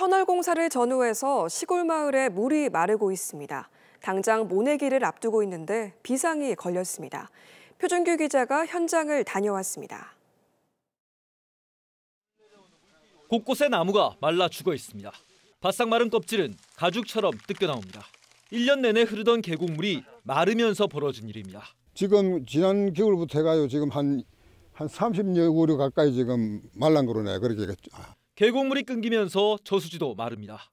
터널 공사를 전후해서 시골 마을에 물이 마르고 있습니다. 당장 모내기를 앞두고 있는데 비상이 걸렸습니다. 표준규 기자가 현장을 다녀왔습니다. 곳곳에 나무가 말라 죽어 있습니다. 바싹 마른 껍질은 가죽처럼 뜯겨 나옵니다. 1년 내내 흐르던 계곡물이 마르면서 벌어진 일입니다. 지금 지난 겨울부터 해가요. 지금 한, 한 30여 고리 가까이 지금 말랑그러네 그렇게 아, 계곡물이 끊기면서 저수지도 마릅니다.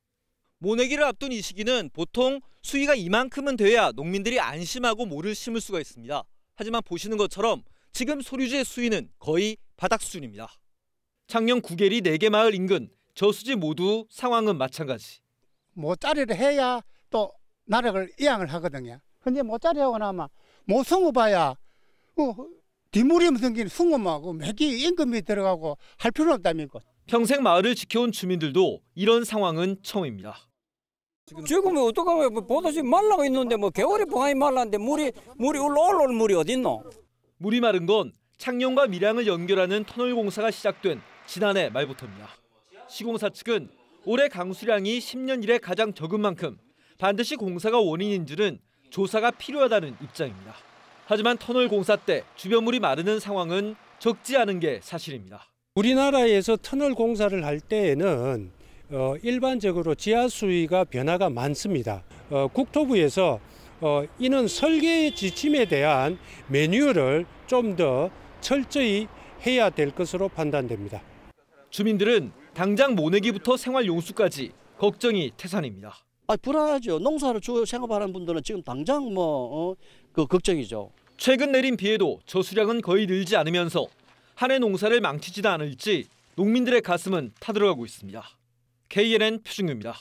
모내기를 앞둔 이 시기는 보통 수위가 이만큼은 돼야 농민들이 안심하고 모를 심을 수가 있습니다. 하지만 보시는 것처럼 지금 소류지의 수위는 거의 바닥 수준입니다. 창녕 구계리 4개 마을 인근 저수지 모두 상황은 마찬가지. 모짜리를 뭐 해야 또 나락을 이양을 하거든요. 근데 모짜리 뭐 하고 나면 못 성어 봐야 어, 뒷물이 생긴 숭어하고 맥이 임금이 들어가고 할 필요는 없다니까. 그. 평생 마을을 지켜온 주민들도 이런 상황은 처음입니다. 지금 어떡하면 뭐 보다시 말라고 있는데 뭐 개월이 봉황이 말랐는데 물이 물이 올라올 물이 어딨노? 물이 마른 건 창녕과 밀양을 연결하는 터널 공사가 시작된 지난해 말부터입니다. 시공사 측은 올해 강수량이 10년 이래 가장 적은 만큼 반드시 공사가 원인인지는 조사가 필요하다는 입장입니다. 하지만 터널 공사 때 주변물이 마르는 상황은 적지 않은 게 사실입니다. 우리나라에서 터널 공사를 할 때에는 어, 일반적으로 지하 수위가 변화가 많습니다. 어, 국토부에서 어, 이는 설계 지침에 대한 매뉴얼을 좀 더 철저히 해야 될 것으로 판단됩니다. 주민들은 당장 모내기부터 생활 용수까지 걱정이 태산입니다. 아, 불안하죠. 농사를 주 생업하는 분들은 지금 당장 뭐, 어, 그 걱정이죠. 최근 내린 비에도 저수량은 거의 늘지 않으면서 한해 농사를 망치지도 않을지 농민들의 가슴은 타들어가고 있습니다. KNN 표준규입니다.